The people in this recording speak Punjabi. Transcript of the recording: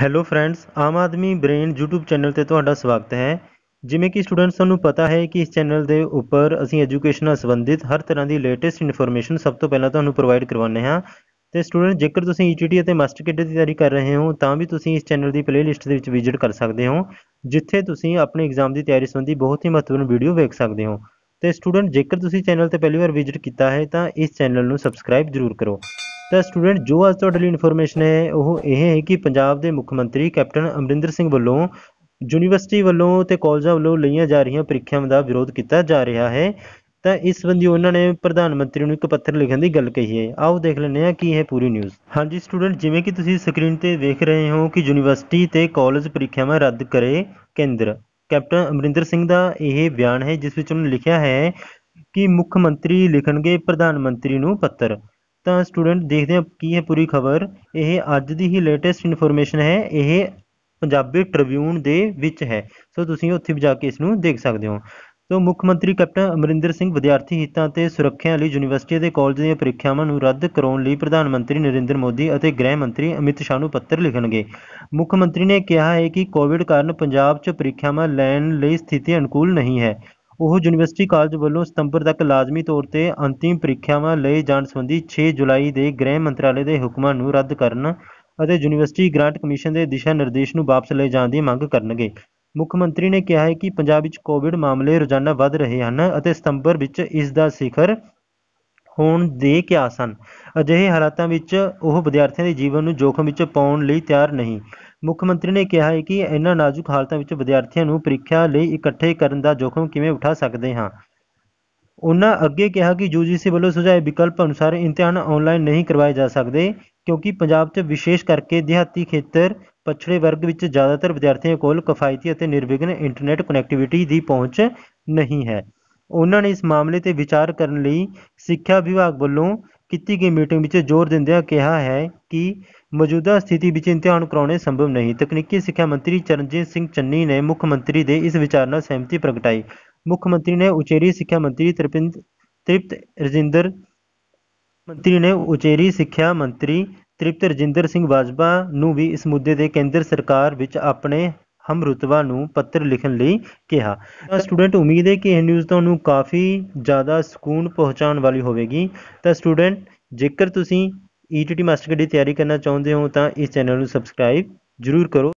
Hello friends Aam Aadmi brain YouTube channel ਤੇ ਤੁਹਾਡਾ ਸਵਾਗਤ ਹੈ ਜਿਵੇਂ ਕਿ ਸਟੂਡੈਂਟਸ ਨੂੰ ਪਤਾ ਹੈ ਕਿ ਇਸ ਚੈਨਲ ਦੇ ਉੱਪਰ ਅਸੀਂ ਐਜੂਕੇਸ਼ਨ ਨਾਲ ਸੰਬੰਧਿਤ ਹਰ ਤਰ੍ਹਾਂ ਦੀ ਲੇਟੈਸਟ ਇਨਫੋਰਮੇਸ਼ਨ ਸਭ ਤੋਂ ਪਹਿਲਾਂ ਤੁਹਾਨੂੰ ਪ੍ਰੋਵਾਈਡ ਕਰਵਾਉਂਦੇ ਹਾਂ ਤੇ ਸਟੂਡੈਂਟ ਜੇਕਰ ਤੁਸੀਂ ETT ਅਤੇ ਮਾਸਟਰ ਕਿਡ ਦੀ ਤਿਆਰੀ ਕਰ ਰਹੇ ਹੋ ਤਾਂ ਵੀ ਤੁਸੀਂ ਇਸ ਚੈਨਲ ਦੀ ਪਲੇਲਿਸਟ ਦੇ ਵਿੱਚ ਵਿਜ਼ਿਟ ਕਰ ਸਕਦੇ ਹੋ ਜਿੱਥੇ ਤੁਸੀਂ ਆਪਣੇ ਐਗਜ਼ਾਮ ਦੀ ਤਿਆਰੀ ਸੰਬੰਧੀ ਬਹੁਤ ਹੀ ਮਹੱਤਵਪੂਰਨ ਵੀਡੀਓ ਵੇਖ ਸਕਦੇ ਹੋ ਤੇ ਸਟੂਡੈਂਟ ਜੇਕਰ ਤੁਸੀਂ ਚੈਨਲ ਤੇ ਪਹਿਲੀ ਵਾਰ ਵਿਜ਼ਿਟ ਕੀਤਾ ਹੈ ਤਾਂ ਇਸ ਚੈਨਲ ਨੂੰ ਸਬਸਕ੍ਰਾਈਬ ਜ਼ਰੂਰ ਕਰੋ ਤਾਂ ਸਟੂਡੈਂਟ ਜੋ ਅੱਜ ਤੁਹਾਡੇ ਲਈ ਇਨਫੋਰਮੇਸ਼ਨ ਹੈ ਉਹ ਇਹ ਹੈ ਕਿ ਪੰਜਾਬ ਦੇ ਮੁੱਖ ਮੰਤਰੀ ਕੈਪਟਨ ਅਮਰਿੰਦਰ ਸਿੰਘ ਵੱਲੋਂ ਯੂਨੀਵਰਸਿਟੀ ਵੱਲੋਂ ਤੇ ਕਾਲਜਾਂ ਵੱਲੋਂ ਲਈਆਂ ਜਾ ਰਹੀਆਂ ਪ੍ਰੀਖਿਆਵਾਂ ਦਾ ਵਿਰੋਧ ਕੀਤਾ ਜਾ ਰਿਹਾ ਹੈ ਤਾਂ ਇਸ ਸੰਬੰਧੀ ਉਹਨਾਂ ਨੇ ਪ੍ਰਧਾਨ ਮੰਤਰੀ ਨੂੰ ਇੱਕ ਪੱਤਰ ਲਿਖਣ ਦੀ ਗੱਲ ਕਹੀ ਹੈ ਆਓ ਦੇਖ ਲੈਂਦੇ ਹਾਂ ਕੀ ਹੈ ਪੂਰੀ ਨਿਊਜ਼ ਹਾਂਜੀ ਸਟੂਡੈਂਟ ਜਿਵੇਂ ਕਿ ਤੁਸੀਂ ਸਕਰੀਨ ਤੇ ਵੇਖ ਰਹੇ ਹੋ ਕਿ ਯੂਨੀਵਰਸਿਟੀ ਤੇ ਕਾਲਜ ਪ੍ਰੀਖਿਆਵਾਂ ਰੱਦ ਕਰੇ ਕੇਂਦਰ ਕੈਪਟਨ ਅਮਰਿੰਦਰ ਸਿੰਘ ਦਾ ਇਹ ਬਿਆਨ ਹੈ ਜਿਸ ਵਿੱਚ ਉਹਨਾਂ ਨੇ ਲਿਖਿਆ ਹੈ ਕਿ ਮੁੱਖ ਮੰਤਰੀ ਲਿਖਣਗੇ ਪ੍ਰਧਾਨ ਮੰਤਰੀ ਨੂੰ ਪੱਤਰ ਤਾਂ ਸਟੂਡੈਂਟ ਦੇਖਦੇ ਹਾਂ ਕੀ ਹੈ ਪੂਰੀ ਖਬਰ ਇਹ ਅੱਜ ਦੀ ਹੀ ਲੇਟੈਸਟ ਇਨਫੋਰਮੇਸ਼ਨ ਹੈ ਇਹ ਪੰਜਾਬੀ ਟ੍ਰਿਬਿਊਨ ਦੇ ਵਿੱਚ ਹੈ ਸੋ ਤੁਸੀਂ ਉੱਥੇ ਜਾ ਕੇ ਇਸ ਨੂੰ ਦੇਖ ਸਕਦੇ ਹੋ ਸੋ ਮੁੱਖ ਮੰਤਰੀ ਕੈਪਟਨ ਅਮਰਿੰਦਰ ਸਿੰਘ ਵਿਦਿਆਰਥੀ ਹਿੱਤਾਂ ਤੇ ਸੁਰੱਖਿਆ ਲਈ ਯੂਨੀਵਰਸਿਟੀ ਦੇ ਕਾਲਜ ਦੀਆਂ ਪ੍ਰੀਖਿਆਵਾਂ ਨੂੰ ਰੱਦ ਕਰਾਉਣ ਲਈ ਪ੍ਰਧਾਨ ਮੰਤਰੀ ਨਰਿੰਦਰ ਮੋਦੀ ਅਤੇ ਗ੍ਰਹਿ ਮੰਤਰੀ ਅਮਿਤ ਸ਼ਾਹ ਨੂੰ ਪੱਤਰ ਲਿਖਣਗੇ ਮੁੱਖ ਮੰਤਰੀ ਨੇ ਕਿਹਾ ਹੈ ਕਿ ਕੋਵਿਡ ਕਾਰਨ ਪੰਜਾਬ 'ਚ ਪ੍ਰੀਖਿਆਵਾਂ ਲੈਣ ਲਈ ਸਥਿਤੀ ਅਨੁਕੂਲ ਨਹੀਂ ਹੈ ਉਹ ਯੂਨੀਵਰਸਿਟੀ ਕਾਲਜ ਵੱਲੋਂ ਸਤੰਬਰ ਤੱਕ ਲਾਜ਼ਮੀ ਤੌਰ ਤੇ ਅੰਤਿਮ ਪ੍ਰੀਖਿਆਵਾਂ ਲਏ ਜਾਣ ਸੰਬੰਧੀ 6 ਜੁਲਾਈ ਦੇ ਗ੍ਰਹਿ ਮੰਤਰਾਲੇ ਦੇ ਹੁਕਮਾਂ ਨੂੰ ਰੱਦ ਕਰਨ ਅਤੇ ਯੂਨੀਵਰਸਿਟੀ ਗ੍ਰਾਂਟ ਕਮਿਸ਼ਨ ਦੇ ਦਿਸ਼ਾ ਨਿਰਦੇਸ਼ ਨੂੰ ਵਾਪਸ ਲੈ ਜਾਣ ਦੀ ਮੰਗ ਕਰਨਗੇ ਮੁੱਖ ਮੰਤਰੀ ਨੇ ਕਿਹਾ ਹੈ ਕਿ ਪੰਜਾਬ ਵਿੱਚ ਕੋਵਿਡ ਮਾਮਲੇ ਰੋਜ਼ਾਨਾ ਵੱਧ ਰਹੇ ਹਨ ਅਤੇ ਸਤੰਬਰ ਵਿੱਚ ਇਸ ਦਾ ਸਿਖਰ ਹੋਣ ਦੇ ਕਿਆਸ ਹਨ ਅਜਿਹੇ ਹਾਲਾਤਾਂ ਵਿੱਚ ਉਹ ਵਿਦਿਆਰਥੀਆਂ ਦੇ ਜੀਵਨ ਨੂੰ ਜੋਖਮ ਵਿੱਚ ਪਾਉਣ ਲਈ ਤਿਆਰ ਨਹੀਂ ਮੁੱਖ ਮੰਤਰੀ ਨੇ ਕਿਹਾ ਹੈ ਕਿ ਇਨ੍ਹਾਂ ਨਾਜ਼ੁਕ ਹਾਲਤਾਂ ਵਿੱਚ ਵਿਦਿਆਰਥੀਆਂ ਨੂੰ ਪ੍ਰੀਖਿਆ ਲਈ ਇਕੱਠੇ ਕਰਨ ਦਾ ਜੋਖਮ ਕਿਵੇਂ ਉਠਾ ਸਕਦੇ ਹਾਂ। ਉਨ੍ਹਾਂ ਅੱਗੇ ਕਿਹਾ ਕਿ ਯੂਜੀਸੀ ਵੱਲੋਂ ਸੁਝਾਏ ਵਿਕਲਪ ਅਨੁਸਾਰ ਇਮਤਿਹਾਨ ਆਨਲਾਈਨ ਨਹੀਂ ਕਰਵਾਏ ਜਾ ਸਕਦੇ ਕਿਉਂਕਿ ਪੰਜਾਬ 'ਚ ਵਿਸ਼ੇਸ਼ ਕਰਕੇ ਦਿਹਾਤੀ ਖੇਤਰ ਪਛੜੇ ਵਰਗ ਵਿੱਚ ਜ਼ਿਆਦਾਤਰ ਵਿਦਿਆਰਥੀਆਂ ਕੋਲ ਕਿਫਾਇਤੀ ਅਤੇ ਨਿਰਵਿਘਨ ਇੰਟਰਨੈਟ ਕਨੈਕਟੀਵਿਟੀ ਦੀ ਪਹੁੰਚ ਨਹੀਂ ਹੈ। ਉਨ੍ਹਾਂ ਨੇ ਇਸ ਮਾਮਲੇ 'ਤੇ ਵਿਚਾਰ ਕਰਨ ਲਈ ਸਿੱਖਿਆ ਵਿਭਾਗ ਵੱਲੋਂ ਕੀਤੀ ਗਈ ਮੀਟਿੰਗ ਵਿੱਚ ਜ਼ੋਰ ਦਿੰਦਿਆਂ ਕਿਹਾ ਹੈ ਕਿ ਮੌਜੂਦਾ ਸਥਿਤੀ ਵਿੱਚ ਇਮਤਿਹਾਨ ਕਰਾਉਣੇ ਸੰਭਵ ਨਹੀਂ ਤਕਨੀਕੀ ਸਿੱਖਿਆ ਮੰਤਰੀ ਚਰਨਜੀਤ ਸਿੰਘ ਚੰਨੀ ਨੇ ਮੁੱਖ ਮੰਤਰੀ ਦੇ ਇਸ ਵਿਚਾਰ ਨਾਲ ਸਹਿਮਤੀ ਪ੍ਰਗਟਾਈ ਮੁੱਖ ਮੰਤਰੀ ਨੇ ਉਚੇਰੀ ਸਿੱਖਿਆ ਮੰਤਰੀ ਤ੍ਰਿਪਿੰਦ ਤ੍ਰਿਪਤ ਰਜਿੰਦਰ ਮੰਤਰੀ ਨੇ ਉਚੇਰੀ ਸਿੱਖਿਆ ਮੰਤਰੀ ਤ੍ਰਿਪਤ ਰਜਿੰਦਰ ਸਿੰਘ ਬਾਜਵਾ ਨੂੰ ਵੀ ਇਸ ਮੁੱਦੇ ਦੇ ਕੇਂਦਰ ਸਰਕਾਰ ਵਿੱਚ ਆਪਣੇ ਰਤਵਾ ਨੂੰ ਪੱਤਰ ਲਿਖਣ ਲਈ ਕਿਹਾ ਤਾਂ ਸਟੂਡੈਂਟ ਉਮੀਦ ਹੈ ਕਿ ਇਹ ਨਿਊਜ਼ ਤੁਹਾਨੂੰ ਕਾਫੀ ਜ਼ਿਆਦਾ ਸਕੂਨ ਪਹੁੰਚਾਉਣ ਵਾਲੀ ਹੋਵੇਗੀ ਤਾਂ ਸਟੂਡੈਂਟ ਜੇਕਰ ਤੁਸੀਂ ਈਟੀਟੀ e ਮਾਸਟਰ ਦੀ ਤਿਆਰੀ ਕਰਨਾ ਚਾਹੁੰਦੇ ਹੋ ਤਾਂ ਇਸ ਚੈਨਲ ਨੂੰ ਸਬਸਕ੍ਰਾਈਬ ਜ਼ਰੂਰ ਕਰੋ